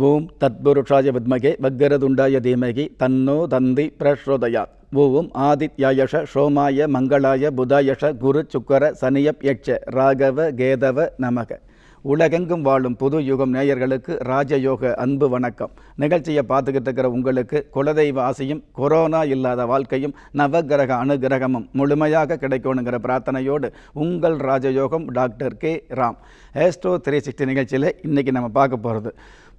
boom தத்புருஷாய வித்மகே வக்கரதுண்டாய தீமகி தன்னோ தந்தி பிரஸ்ரோதயாத் பூவும் ஆதித்யாயஷ சோமாய மங்களாய புதாயஷ குரு சுக்கர சனியப் யட்ச ராகவ கேதவ நமக உலகெங்கும் வாழும் புது யுகம் நேயர்களுக்கு ராஜயோக அன்பு வணக்கம் நிகழ்ச்சியை பார்த்துக்கிட்டு இருக்கிற உங்களுக்கு குலதெய்வ ஆசையும் கொரோனா இல்லாத வாழ்க்கையும் நவகிரக அனுகிரகமும் முழுமையாக கிடைக்கணுங்கிற பிரார்த்தனையோடு உங்கள் Rajayogam doctor K Ram Astro three sixty நிகழ்ச்சியில் இன்றைக்கி நம்ம பார்க்க போகிறது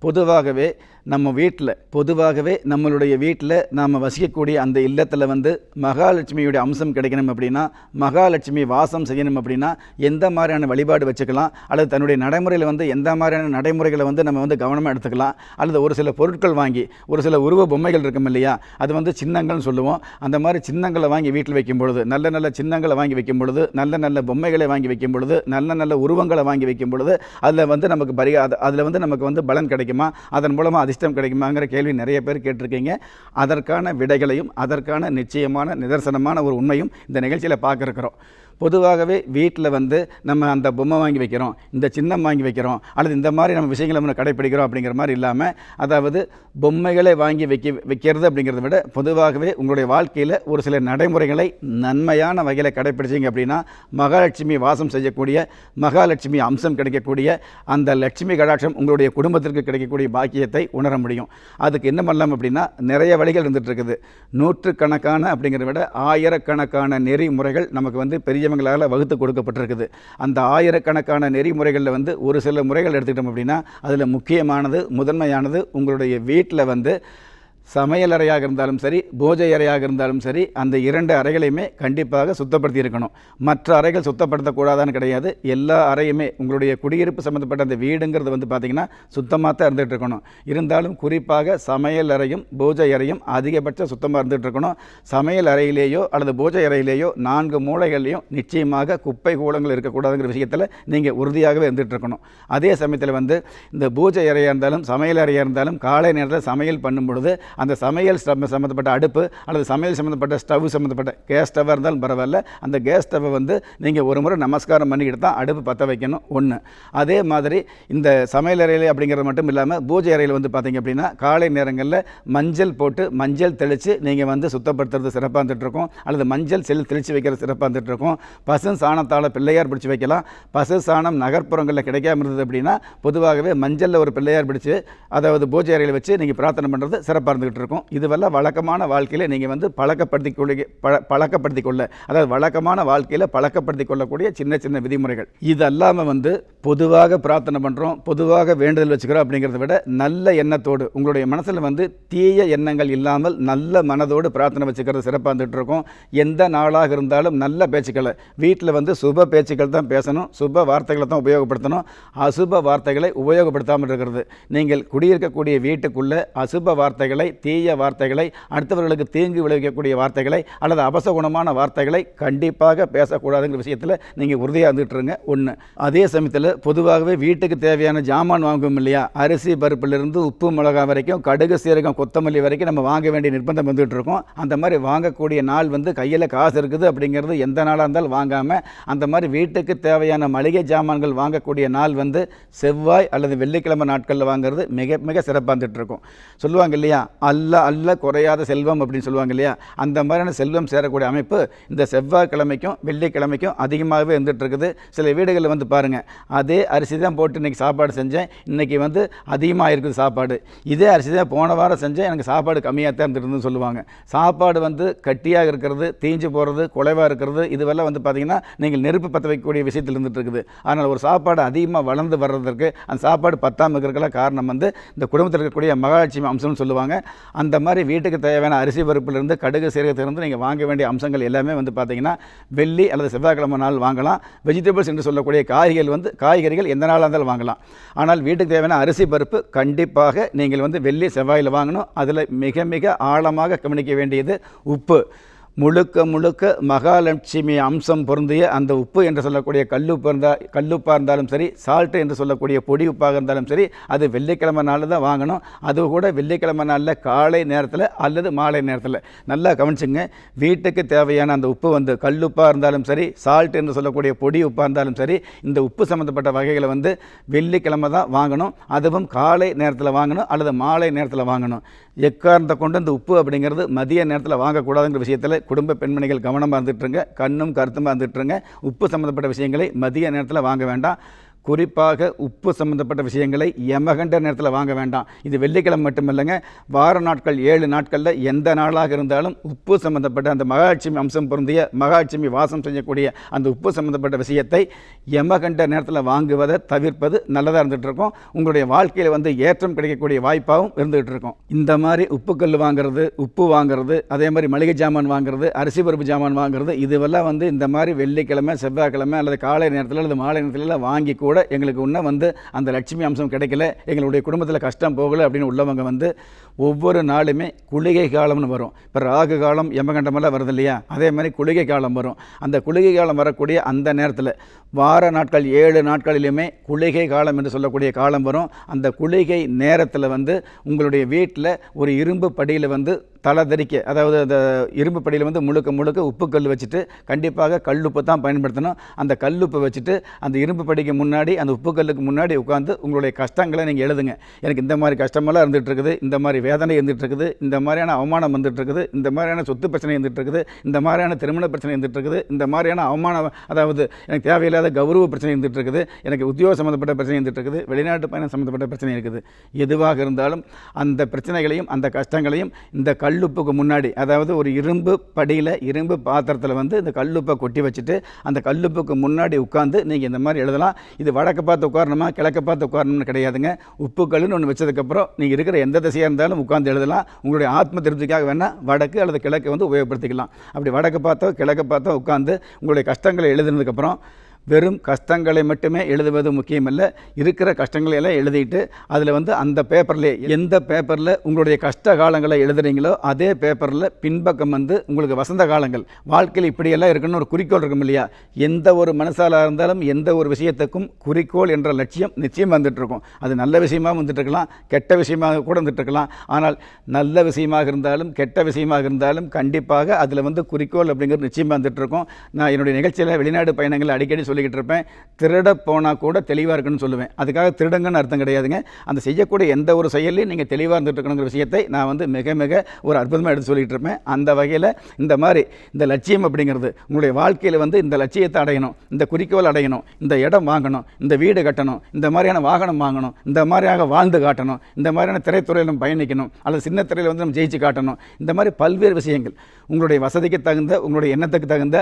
பொதுவாகவே நம்ம வீட்டில் பொதுவாகவே நம்மளுடைய வீட்டில் நாம் வசிக்கக்கூடிய அந்த இல்லத்தில் வந்து மகாலட்சுமியுடைய அம்சம் கிடைக்கணும் அப்படின்னா மகாலட்சுமி வாசம் செய்யணும் அப்படின்னா எந்த மாதிரியான வழிபாடு வச்சுக்கலாம் அல்லது தன்னுடைய நடைமுறையில் வந்து எந்த மாதிரியான நடைமுறைகளை வந்து நம்ம வந்து கவனமாக எடுத்துக்கலாம் அல்லது ஒரு சில பொருட்கள் வாங்கி ஒரு சில உருவ பொம்மைகள் இருக்கும் இல்லையா அது வந்து சின்னங்கள்னு சொல்லுவோம் அந்த மாதிரி சின்னங்களை வாங்கி வீட்டில் வைக்கும் பொழுது நல்ல நல்ல சின்னங்களை வாங்கி வைக்கும் பொழுது நல்ல நல்ல பொம்மைகளை வாங்கி வைக்கும் பொழுது நல்ல நல்ல உருவங்களை வாங்கி வைக்கும் பொழுது அதில் வந்து நமக்கு பரிகா அதில் வந்து நமக்கு வந்து பலன் கிடைக்குமா அதன் மூலமாக அதிர்ஷ்டம் அதிர்ஷ்டம் கிடைக்குமாங்கிற கேள்வி நிறைய பேர் கேட்டிருக்கீங்க அதற்கான விடைகளையும் அதற்கான நிச்சயமான நிதர்சனமான ஒரு உண்மையும் இந்த நிகழ்ச்சியில் பார்க்க இருக்கிறோம் பொதுவாகவே வீட்டில் வந்து நம்ம அந்த பொம்மை வாங்கி வைக்கிறோம் இந்த சின்னம் வாங்கி வைக்கிறோம் அல்லது இந்த மாதிரி நம்ம விஷயங்களை நம்ம கடைப்பிடிக்கிறோம் அப்படிங்கிற மாதிரி இல்லாமல் அதாவது பொம்மைகளை வாங்கி வைக்க வைக்கிறது அப்படிங்கிறத விட பொதுவாகவே உங்களுடைய வாழ்க்கையில் ஒரு சில நடைமுறைகளை நன்மையான வகையில் கடைப்பிடிச்சிங்க அப்படின்னா மகாலட்சுமி வாசம் செய்யக்கூடிய மகாலட்சுமி அம்சம் கிடைக்கக்கூடிய அந்த லட்சுமி கடாட்சம் உங்களுடைய குடும்பத்திற்கு கிடைக்கக்கூடிய பாக்கியத்தை உணர முடியும் அதுக்கு என்ன பண்ணலாம் அப்படின்னா நிறைய வழிகள் இருந்துகிட்டு இருக்குது நூற்றுக்கணக்கான அப்படிங்கிறத விட ஆயிரக்கணக்கான நெறிமுறைகள் நமக்கு வந்து பெரிய நியமங்களால் வகுத்து கொடுக்கப்பட்டிருக்குது அந்த ஆயிரக்கணக்கான நெறிமுறைகளில் வந்து ஒரு சில முறைகள் எடுத்துக்கிட்டோம் அப்படின்னா அதில் முக்கியமானது முதன்மையானது உங்களுடைய வீட்டில் வந்து சமையல் அறையாக இருந்தாலும் சரி பூஜை அறையாக இருந்தாலும் சரி அந்த இரண்டு அறைகளையுமே கண்டிப்பாக சுத்தப்படுத்தி இருக்கணும் மற்ற அறைகள் சுத்தப்படுத்தக்கூடாதான்னு கிடையாது எல்லா அறையுமே உங்களுடைய குடியிருப்பு சம்மந்தப்பட்ட அந்த வீடுங்கிறது வந்து பார்த்திங்கன்னா சுத்தமாக தான் இருந்துகிட்டு இருக்கணும் இருந்தாலும் குறிப்பாக சமையல் அறையும் பூஜை அறையும் அதிகபட்சம் சுத்தமாக இருந்துகிட்டு இருக்கணும் சமையல் அறையிலேயோ அல்லது பூஜை அறையிலேயோ நான்கு மூளைகள்லையும் நிச்சயமாக குப்பை கூலங்கள் இருக்கக்கூடாதுங்கிற விஷயத்தில் நீங்கள் உறுதியாகவே இருந்துகிட்டு இருக்கணும் அதே சமயத்தில் வந்து இந்த பூஜை அறையாக இருந்தாலும் சமையல் அறையாக இருந்தாலும் காலை நேரத்தில் சமையல் பண்ணும் பொழுது அந்த சமையல் சம்மந்தப்பட்ட அடுப்பு அல்லது சமையல் சம்மந்தப்பட்ட ஸ்டவ் சம்மந்தப்பட்ட கேஸ் ஸ்டவ்வாக இருந்தாலும் பரவாயில்ல அந்த கேஸ் ஸ்டவ்வை வந்து நீங்கள் ஒரு முறை நமஸ்காரம் பண்ணிக்கிட்டு தான் அடுப்பு பற்ற வைக்கணும் ஒன்று அதே மாதிரி இந்த சமையல் அறையில் அப்படிங்கிறது மட்டும் இல்லாமல் பூஜை அறையில் வந்து பார்த்திங்க அப்படின்னா காலை நேரங்களில் மஞ்சள் போட்டு மஞ்சள் தெளித்து நீங்கள் வந்து சுத்தப்படுத்துறது சிறப்பாக இருந்துகிட்ருக்கோம் அல்லது மஞ்சள் செல் தெளித்து வைக்கிறது சிறப்பாக இருந்துகிட்ருக்கோம் பசு சாணத்தால் பிள்ளையார் பிடிச்சி வைக்கலாம் பசு சாணம் நகர்ப்புறங்களில் கிடைக்காம இருந்தது அப்படின்னா பொதுவாகவே மஞ்சளில் ஒரு பிள்ளையார் பிடிச்சி அதாவது பூஜை அறையில் வச்சு நீங்கள் பிரார்த்தனை பண்ணுறது சிறப்பாக இருந்தது நடந்துகிட்டு இருக்கும் இதுவெல்லாம் வழக்கமான வாழ்க்கையில் நீங்கள் வந்து பழக்கப்படுத்தி கொள்ள பழ பழக்கப்படுத்தி கொள்ள அதாவது வழக்கமான வாழ்க்கையில் பழக்கப்படுத்தி கொள்ளக்கூடிய சின்ன சின்ன விதிமுறைகள் இது அல்லாமல் வந்து பொதுவாக பிரார்த்தனை பண்ணுறோம் பொதுவாக வேண்டுதல் வச்சுக்கிறோம் அப்படிங்கிறத விட நல்ல எண்ணத்தோடு உங்களுடைய மனசில் வந்து தீய எண்ணங்கள் இல்லாமல் நல்ல மனதோடு பிரார்த்தனை வச்சுக்கிறது சிறப்பாக இருந்துகிட்டு இருக்கோம் எந்த நாளாக இருந்தாலும் நல்ல பேச்சுக்களை வீட்டில் வந்து சுப பேச்சுக்கள் தான் பேசணும் சுப வார்த்தைகளை தான் உபயோகப்படுத்தணும் அசுப வார்த்தைகளை உபயோகப்படுத்தாமல் இருக்கிறது நீங்கள் குடியிருக்கக்கூடிய வீட்டுக்குள்ளே அசுப வார்த்தைகளை தீய வார்த்தைகளை அடுத்தவர்களுக்கு தீங்கு விளைவிக்கக்கூடிய வார்த்தைகளை அல்லது அபசகுணமான வார்த்தைகளை கண்டிப்பாக பேசக்கூடாதுங்கிற விஷயத்தில் நீங்கள் உறுதியாக இருந்துகிட்டுருங்க ஒன்று அதே சமயத்தில் பொதுவாகவே வீட்டுக்கு தேவையான ஜாமான் வாங்குவோம் இல்லையா அரிசி பருப்பிலிருந்து உப்பு மிளகா வரைக்கும் கடுகு சீரகம் கொத்தமல்லி வரைக்கும் நம்ம வாங்க வேண்டிய நிர்பந்தம் வந்துகிட்டு இருக்கோம் அந்த மாதிரி வாங்கக்கூடிய நாள் வந்து கையில் காசு இருக்குது அப்படிங்கிறது எந்த நாளாக இருந்தாலும் வாங்காமல் அந்த மாதிரி வீட்டுக்கு தேவையான மளிகை ஜாமான்கள் வாங்கக்கூடிய நாள் வந்து செவ்வாய் அல்லது வெள்ளிக்கிழமை நாட்களில் வாங்குறது மிக மிக சிறப்பாக இருக்கும் சொல்லுவாங்க இல்லையா அல்ல அல்ல குறையாத செல்வம் அப்படின்னு சொல்லுவாங்க இல்லையா அந்த மாதிரியான செல்வம் சேரக்கூடிய அமைப்பு இந்த செவ்வாய்க்கிழமைக்கும் வெள்ளிக்கிழமைக்கும் அதிகமாகவே இருந்துகிட்ருக்குது சில வீடுகளில் வந்து பாருங்கள் அதே அரிசி தான் போட்டு இன்றைக்கி சாப்பாடு செஞ்சேன் இன்றைக்கி வந்து அதிகமாக இருக்குது சாப்பாடு இதே அரிசி தான் போன வாரம் செஞ்சேன் எனக்கு சாப்பாடு கம்மியாக தான் இருந்துருந்துன்னு சொல்லுவாங்க சாப்பாடு வந்து கட்டியாக இருக்கிறது தீஞ்சு போகிறது குலைவாக இருக்கிறது இதுவெல்லாம் வந்து பார்த்திங்கன்னா நீங்கள் நெருப்பு பற்ற வைக்கக்கூடிய விஷயத்தில் இருந்துகிட்ருக்குது அதனால் ஒரு சாப்பாடு அதிகமாக வளர்ந்து வர்றதற்கு அந்த சாப்பாடு பத்தாமல் இருக்கிறக்கெல்லாம் காரணம் வந்து இந்த குடும்பத்தில் இருக்கக்கூடிய மகாலட்சுமி அம்சம்னு சொல்லுவாங்க அந்த மாதிரி வீட்டுக்கு தேவையான அரிசி பருப்புலேருந்து கடுகு சேர்க்கத்திலிருந்து நீங்கள் வாங்க வேண்டிய அம்சங்கள் எல்லாமே வந்து பார்த்திங்கன்னா வெள்ளி அல்லது செவ்வாய்க்கிழமை நாள் வாங்கலாம் வெஜிடபிள்ஸ் என்று சொல்லக்கூடிய காய்கறிகள் வந்து காய்கறிகள் எந்த நாளாக இருந்தாலும் வாங்கலாம் ஆனால் வீட்டுக்கு தேவையான அரிசி பருப்பு கண்டிப்பாக நீங்கள் வந்து வெள்ளி செவ்வாயில் வாங்கணும் அதில் மிக மிக ஆழமாக கவனிக்க வேண்டியது உப்பு முழுக்க முழுக்க மகாலட்சுமி அம்சம் பொருந்திய அந்த உப்பு என்று சொல்லக்கூடிய கல்லுப்பு இருந்தால் கல்லுப்பாக இருந்தாலும் சரி சால்ட்டு என்று சொல்லக்கூடிய பொடி உப்பாக இருந்தாலும் சரி அது வெள்ளிக்கிழமை நாளில் தான் வாங்கணும் அது கூட வெள்ளிக்கிழமை நாளில் காலை நேரத்தில் அல்லது மாலை நேரத்தில் நல்லா கவனிச்சுங்க வீட்டுக்கு தேவையான அந்த உப்பு வந்து கல்லுப்பாக இருந்தாலும் சரி சால்ட் என்று சொல்லக்கூடிய பொடி உப்பாக இருந்தாலும் சரி இந்த உப்பு சம்மந்தப்பட்ட வகைகளை வந்து வெள்ளிக்கிழமை தான் வாங்கணும் அதுவும் காலை நேரத்தில் வாங்கணும் அல்லது மாலை நேரத்தில் வாங்கணும் எக்கார்ந்த கொண்டு அந்த உப்பு அப்படிங்கிறது மதிய நேரத்தில் வாங்கக்கூடாதுங்கிற விஷயத்தில் குடும்ப பெண்மணிகள் கவனமாக இருந்துட்டுருங்க கண்ணும் கருத்துமாக இருந்துட்டுருங்க உப்பு சம்மந்தப்பட்ட விஷயங்களை மதிய நேரத்தில் வாங்க வேண்டாம் குறிப்பாக உப்பு சம்மந்தப்பட்ட விஷயங்களை எமகண்ட நேரத்தில் வாங்க வேண்டாம் இது வெள்ளிக்கிழமை மட்டுமில்லைங்க வார நாட்கள் ஏழு நாட்களில் எந்த நாளாக இருந்தாலும் உப்பு சம்மந்தப்பட்ட அந்த மகாலட்சுமி அம்சம் பொருந்திய மகாலட்சுமி வாசம் செய்யக்கூடிய அந்த உப்பு சம்மந்தப்பட்ட விஷயத்தை எமகண்ட நேரத்தில் வாங்குவதை தவிர்ப்பது நல்லதாக இருந்துகிட்டு இருக்கும் உங்களுடைய வாழ்க்கையில் வந்து ஏற்றம் கிடைக்கக்கூடிய வாய்ப்பாகவும் இருந்துகிட்டு இருக்கும் இந்த மாதிரி உப்புக்கல் வாங்குறது உப்பு வாங்குறது அதே மாதிரி மளிகை ஜாமான் வாங்குறது அரிசி பருப்பு ஜாமான் வாங்குறது இதுவெல்லாம் வந்து இந்த மாதிரி வெள்ளிக்கிழமை செவ்வாய்க்கிழமை அல்லது காலை நேரத்தில் அல்லது மாலை நேரத்தில் வாங்கி கூட கூட எங்களுக்கு இன்னும் வந்து அந்த லட்சுமி அம்சம் கிடைக்கல எங்களுடைய குடும்பத்தில் கஷ்டம் போகலை அப்படின்னு உள்ளவங்க வந்து ஒவ்வொரு நாளுமே குளிகை காலம்னு வரும் இப்போ ராகு காலம் எமகண்டமெல்லாம் வருது இல்லையா அதே மாதிரி குளிகை காலம் வரும் அந்த குளிகை காலம் வரக்கூடிய அந்த நேரத்தில் வார நாட்கள் ஏழு நாட்களிலுமே குளிகை காலம் என்று சொல்லக்கூடிய காலம் வரும் அந்த குளிகை நேரத்தில் வந்து உங்களுடைய வீட்டில் ஒரு இரும்பு படியில் வந்து தலதறிக்க அதாவது அந்த இரும்பு படியில் வந்து முழுக்க முழுக்க உப்பு கல் வச்சுட்டு கண்டிப்பாக கல்லுப்பு தான் பயன்படுத்தணும் அந்த கல்லுப்பை வச்சுட்டு அந்த இரும்பு படிக்கு முன்னாடி அந்த உப்பு கல்லுக்கு முன்னாடி உட்காந்து உங்களுடைய கஷ்டங்களை நீங்கள் எழுதுங்க எனக்கு இந்த மாதிரி கஷ்டமெல்லாம் இருந்துகிட்ருக்குது இந்த மாதிரி வேதனை இருந்துகிட்ருக்குது இந்த மாதிரியான அவமானம் வந்துட்டுருக்குது இந்த மாதிரியான சொத்து பிரச்சனை இருந்துகிட்ருக்குது இந்த மாதிரியான திருமண பிரச்சனை இருந்துகிட்ருக்குது இந்த மாதிரியான அவமானம் அதாவது எனக்கு தேவையில்லாத கௌரவ பிரச்சனை இருந்துகிட்ருக்குது எனக்கு உத்தியோக சம்மந்தப்பட்ட பிரச்சனை இருந்துகிட்ருக்குது வெளிநாட்டு பயணம் சம்மந்தப்பட்ட பிரச்சனை இருக்குது எதுவாக இருந்தாலும் அந்த பிரச்சனைகளையும் அந்த கஷ்டங்களையும் இந்த கல் கல்லுப்புக்கு முன்னாடி அதாவது ஒரு இரும்பு படியில் இரும்பு பாத்திரத்தில் வந்து இந்த கல்லுப்பை கொட்டி வச்சுட்டு அந்த கல்லுப்புக்கு முன்னாடி உட்காந்து நீங்கள் இந்த மாதிரி எழுதலாம் இது வடக்கு பார்த்து உட்காரணுமா கிழக்கு பார்த்து உட்காரணும்னு கிடையாதுங்க உப்பு கல்லுன்னு ஒன்று வச்சதுக்கப்புறம் நீங்கள் இருக்கிற எந்த திசையாக இருந்தாலும் உட்காந்து எழுதலாம் உங்களுடைய ஆத்ம திருப்திக்காக வேணால் வடக்கு அல்லது கிழக்கு வந்து உபயோகப்படுத்திக்கலாம் அப்படி வடக்கு பார்த்தோ கிழக்கு பார்த்தோ உட்காந்து உங்களுடைய கஷ்டங்களை எழுதுனதுக்கப்புறம் வெறும் கஷ்டங்களை மட்டுமே எழுதுவது முக்கியமல்ல இருக்கிற கஷ்டங்களை எல்லாம் எழுதிட்டு அதில் வந்து அந்த பேப்பரில் எந்த பேப்பரில் உங்களுடைய கஷ்ட காலங்களை எழுதுறீங்களோ அதே பேப்பரில் பின்பக்கம் வந்து உங்களுக்கு வசந்த காலங்கள் வாழ்க்கையில் இப்படியெல்லாம் இருக்குன்னு ஒரு குறிக்கோள் இருக்கும் இல்லையா எந்த ஒரு மனசாலாக இருந்தாலும் எந்த ஒரு விஷயத்துக்கும் குறிக்கோள் என்ற லட்சியம் நிச்சயம் வந்துட்டுருக்கும் அது நல்ல விஷயமாக வந்துட்டுருக்கலாம் கெட்ட விஷயமாக கூட வந்துட்டுருக்கலாம் ஆனால் நல்ல விஷயமாக இருந்தாலும் கெட்ட விஷயமாக இருந்தாலும் கண்டிப்பாக அதில் வந்து குறிக்கோள் அப்படிங்கிறது நிச்சயமாக வந்துட்டுருக்கும் நான் என்னுடைய நிகழ்ச்சியில் வெளிநாடு பயணங்கள் அடிக்கடி சொல்லி சொல்லிக்கிட்டு இருப்பேன் திருட போனால் கூட தெளிவாக இருக்குன்னு சொல்லுவேன் அதுக்காக திருடங்கன்னு அர்த்தம் கிடையாதுங்க அந்த செய்யக்கூடிய எந்த ஒரு செயலையும் நீங்கள் தெளிவாக இருந்துட்டு இருக்கணுங்கிற விஷயத்தை நான் வந்து மிக மிக ஒரு அற்புதமாக எடுத்து சொல்லிகிட்டு இருப்பேன் அந்த வகையில் இந்த மாதிரி இந்த லட்சியம் அப்படிங்கிறது உங்களுடைய வாழ்க்கையில் வந்து இந்த லட்சியத்தை அடையணும் இந்த குறிக்கோள் அடையணும் இந்த இடம் வாங்கணும் இந்த வீடு கட்டணும் இந்த மாதிரியான வாகனம் வாங்கணும் இந்த மாதிரியாக வாழ்ந்து காட்டணும் இந்த மாதிரியான திரைத்துறையில் நம்ம பயணிக்கணும் அல்லது சின்ன திரையில் வந்து நம்ம ஜெயிச்சு காட்டணும் இந்த மாதிரி பல்வேறு விஷயங்கள் உங்களுடைய வசதிக்கு தகுந்த உங்களுடைய எண்ணத்துக்கு தகுந்த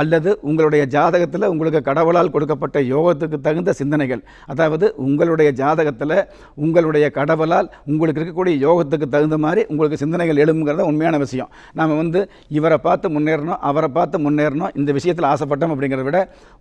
அல்லது உங்களுடைய ஜாதகத்தில் உங்களுக்கு கடன் கடவுளால் கொடுக்கப்பட்ட யோகத்துக்கு தகுந்த சிந்தனைகள் அதாவது உங்களுடைய ஜாதகத்தில் உங்களுடைய கடவுளால் உங்களுக்கு இருக்கக்கூடிய யோகத்துக்கு தகுந்த மாதிரி உங்களுக்கு சிந்தனைகள் எழுங்கிறத உண்மையான விஷயம் நாம் வந்து இவரை பார்த்து முன்னேறணும் அவரை பார்த்து முன்னேறணும் இந்த விஷயத்தில் ஆசைப்பட்டோம் அப்படிங்கிறத விட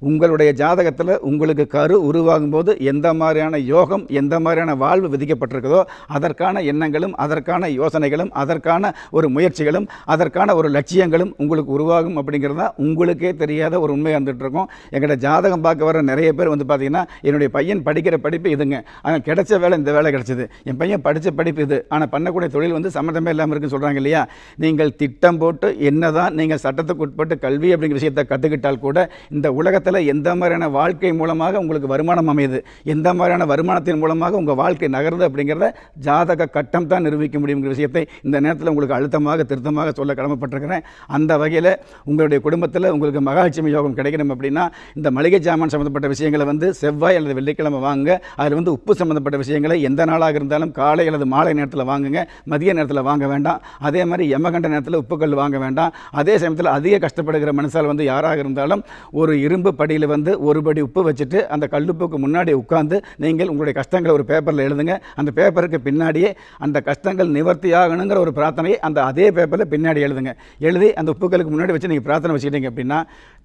உங்களுடைய ஜாதகத்தில் உங்களுக்கு கரு உருவாகும் போது எந்த மாதிரியான யோகம் எந்த மாதிரியான வாழ்வு விதிக்கப்பட்டிருக்குதோ அதற்கான எண்ணங்களும் அதற்கான யோசனைகளும் அதற்கான ஒரு முயற்சிகளும் அதற்கான ஒரு லட்சியங்களும் உங்களுக்கு உருவாகும் அப்படிங்கிறது தான் உங்களுக்கே தெரியாத ஒரு உண்மை இருக்கும் எங்கள்கிட்ட ஜாதகம் பார்க்க வர நிறைய பேர் வந்து பார்த்தீங்கன்னா என்னுடைய பையன் படிக்கிற படிப்பு இதுங்க ஆனால் கிடைச்ச வேலை இந்த வேலை கிடைச்சிது என் பையன் படித்த படிப்பு இது ஆனால் பண்ணக்கூடிய தொழில் வந்து சம்மந்தமே இல்லாமல் இருக்குன்னு சொல்கிறாங்க இல்லையா நீங்கள் திட்டம் போட்டு என்ன தான் நீங்கள் சட்டத்துக்கு உட்பட்டு கல்வி அப்படிங்கிற விஷயத்தை கற்றுக்கிட்டால் கூட இந்த உலகத்தில் எந்த மாதிரியான வாழ்க்கை மூலமாக உங்களுக்கு வருமானம் அமையுது எந்த மாதிரியான வருமானத்தின் மூலமாக உங்கள் வாழ்க்கை நகருது அப்படிங்கிறத ஜாதக கட்டம் தான் நிரூபிக்க முடியுங்கிற விஷயத்தை இந்த நேரத்தில் உங்களுக்கு அழுத்தமாக திருத்தமாக சொல்ல கடமைப்பட்டிருக்கிறேன் அந்த வகையில் உங்களுடைய குடும்பத்தில் உங்களுக்கு மகாலட்சுமி யோகம் கிடைக்கணும் அப்படின்னா இந்த மளிகை ஜாமான் சம்மந்தப்பட்ட விஷயங்களை வந்து செவ்வாய் அல்லது வெள்ளிக்கிழமை வாங்க அதில் வந்து உப்பு சம்மந்தப்பட்ட விஷயங்களை எந்த நாளாக இருந்தாலும் காலை அல்லது மாலை நேரத்தில் வாங்குங்க மதிய நேரத்தில் வாங்க வேண்டாம் அதே மாதிரி எமகண்ட நேரத்தில் உப்புக்கல் வாங்க வேண்டாம் அதே சமயத்தில் அதிக கஷ்டப்படுகிற மனுஷால் வந்து யாராக இருந்தாலும் ஒரு இரும்பு படியில் வந்து ஒரு படி உப்பு வச்சுட்டு அந்த கல்லுப்புக்கு முன்னாடி உட்காந்து நீங்கள் உங்களுடைய கஷ்டங்களை ஒரு பேப்பரில் எழுதுங்க அந்த பேப்பருக்கு பின்னாடியே அந்த கஷ்டங்கள் நிவர்த்தியாகணுங்கிற ஒரு பிரார்த்தனையை அந்த அதே பேப்பரில் பின்னாடி எழுதுங்க எழுதி அந்த உப்புக்களுக்கு முன்னாடி வச்சு நீங்கள் பிரார்த்தனை வச்சுக்கிட்டீங்க அப்படின்னா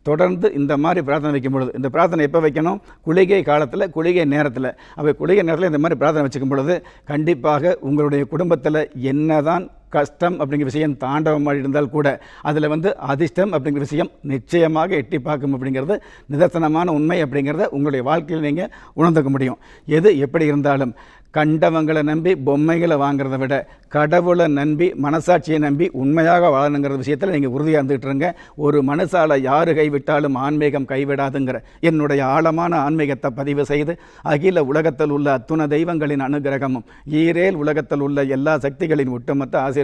தொடர்ந்து இந்த மாதிரி பிரார்த்தனை வைக்கும் பொழுது இந்த பிரார்த்தனை எப்போ வைக்கணும் குளிகை காலத்தில் குளிகை நேரத்தில் அவை குளிகை நேரத்தில் இந்த மாதிரி பிரார்த்தனை வச்சுக்கும் பொழுது கண்டிப்பாக உங்களுடைய குடும்பத்தில் என்ன தான் கஷ்டம் அப்படிங்கிற விஷயம் தாண்டவமாக இருந்தால் கூட அதில் வந்து அதிர்ஷ்டம் அப்படிங்கிற விஷயம் நிச்சயமாக எட்டி பார்க்கும் அப்படிங்கிறது நிதர்சனமான உண்மை அப்படிங்கிறத உங்களுடைய வாழ்க்கையில் நீங்கள் உணர்ந்துக்க முடியும் எது எப்படி இருந்தாலும் கண்டவங்களை நம்பி பொம்மைகளை வாங்குறத விட கடவுளை நம்பி மனசாட்சியை நம்பி உண்மையாக வாழணுங்கிற விஷயத்தில் நீங்கள் உறுதியாக இருந்துகிட்டு இருங்க ஒரு மனசால் யார் கைவிட்டாலும் ஆன்மீகம் கைவிடாதுங்கிற என்னுடைய ஆழமான ஆன்மீகத்தை பதிவு செய்து அகில உலகத்தில் உள்ள அத்துண தெய்வங்களின் அனுகிரகமும் ஈரேல் உலகத்தில் உள்ள எல்லா சக்திகளின் ஒட்டுமொத்த ஆசிரியர்